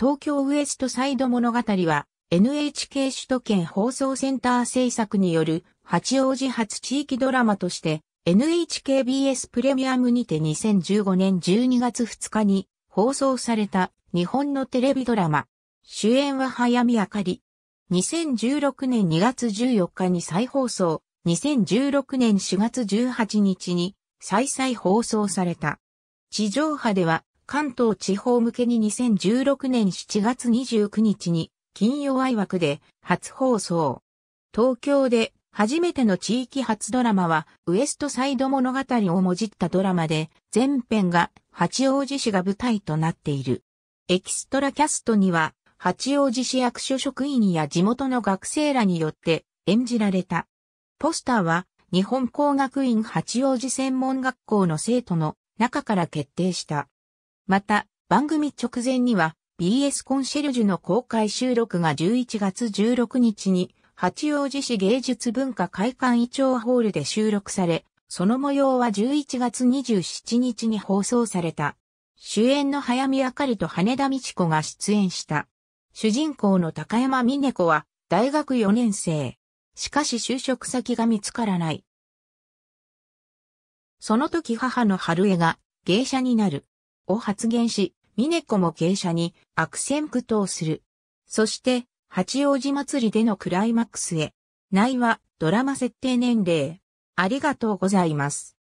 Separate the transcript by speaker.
Speaker 1: 東京ウエストサイド物語は NHK 首都圏放送センタ
Speaker 2: ー制作による八王子発地域ドラマとして NHKBS プレミアムにて2015年12月2日に放送された日本のテレビドラマ。主演は早見あかり。2016年2月14日に再放送、2016年4月18日に再々放送された。地上波では関東地方向けに2016年7月29日に金曜愛枠で初放送。東京で初めての地域発ドラマはウエストサイド物語をもじったドラマで前編が八王子市が舞台となっている。エキストラキャストには八王子市役所職員や地元の学生らによって演じられた。ポスターは日本工学院八王子専門学校の生徒の中から決定した。また、番組直前には BS コンシェルジュの公開収録が11月16日に八王子市芸術文化会館委チホールで収録され、その模様は11月27日に放送された。主演の早見あかりと羽田美智子が出演した。主人公の高山美音子は大学4年生。しかし就職先が見つからない。その時母の春江が芸者になる。を発言し、ミネコも芸者に悪戦苦闘する。そして、八王子祭りでのクライマックスへ。
Speaker 1: 内は、ドラマ設定年齢。ありがとうございます。